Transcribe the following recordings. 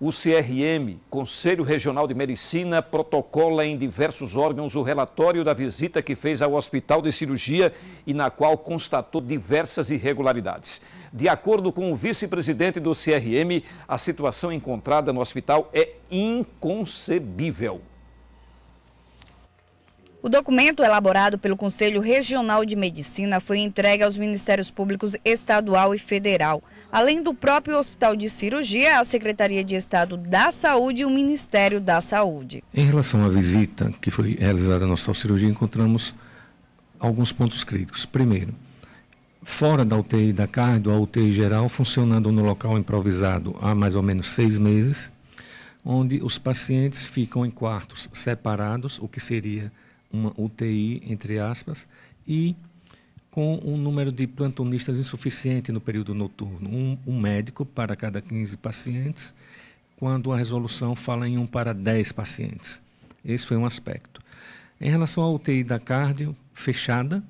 O CRM, Conselho Regional de Medicina, protocola em diversos órgãos o relatório da visita que fez ao Hospital de Cirurgia e na qual constatou diversas irregularidades. De acordo com o vice-presidente do CRM, a situação encontrada no hospital é inconcebível. O documento elaborado pelo Conselho Regional de Medicina foi entregue aos Ministérios Públicos Estadual e Federal. Além do próprio Hospital de Cirurgia, a Secretaria de Estado da Saúde e o Ministério da Saúde. Em relação à visita que foi realizada na Hospital Cirurgia, encontramos alguns pontos críticos. Primeiro, fora da UTI da Cardo, a UTI geral funcionando no local improvisado há mais ou menos seis meses, onde os pacientes ficam em quartos separados, o que seria uma UTI, entre aspas, e com um número de plantonistas insuficiente no período noturno, um, um médico para cada 15 pacientes, quando a resolução fala em um para 10 pacientes. Esse foi um aspecto. Em relação à UTI da cardio, fechada,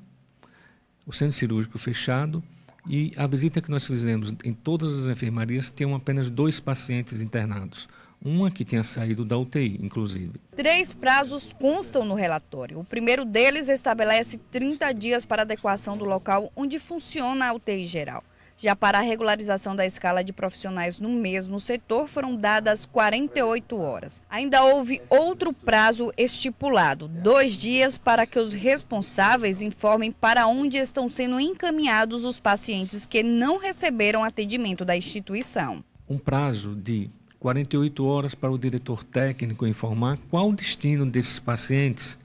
o centro cirúrgico fechado, e a visita que nós fizemos em todas as enfermarias tinham apenas dois pacientes internados, uma que tenha saído da UTI, inclusive. Três prazos constam no relatório. O primeiro deles estabelece 30 dias para adequação do local onde funciona a UTI geral. Já para a regularização da escala de profissionais no mesmo setor foram dadas 48 horas. Ainda houve outro prazo estipulado, dois dias para que os responsáveis informem para onde estão sendo encaminhados os pacientes que não receberam atendimento da instituição. Um prazo de 48 horas para o diretor técnico informar qual o destino desses pacientes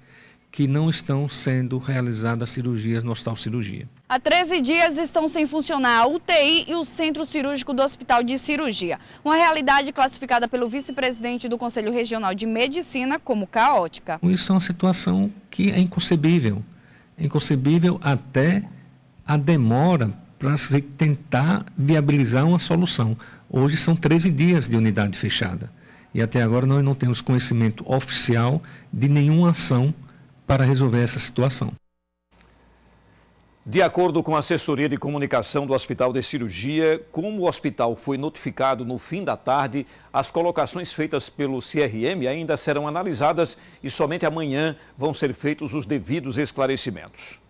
que não estão sendo realizadas cirurgias cirurgia. Há 13 dias estão sem funcionar a UTI e o Centro Cirúrgico do Hospital de Cirurgia. Uma realidade classificada pelo vice-presidente do Conselho Regional de Medicina como caótica. Isso é uma situação que é inconcebível. inconcebível até a demora para se tentar viabilizar uma solução. Hoje são 13 dias de unidade fechada. E até agora nós não temos conhecimento oficial de nenhuma ação para resolver essa situação. De acordo com a assessoria de comunicação do Hospital de Cirurgia, como o hospital foi notificado no fim da tarde, as colocações feitas pelo CRM ainda serão analisadas e somente amanhã vão ser feitos os devidos esclarecimentos.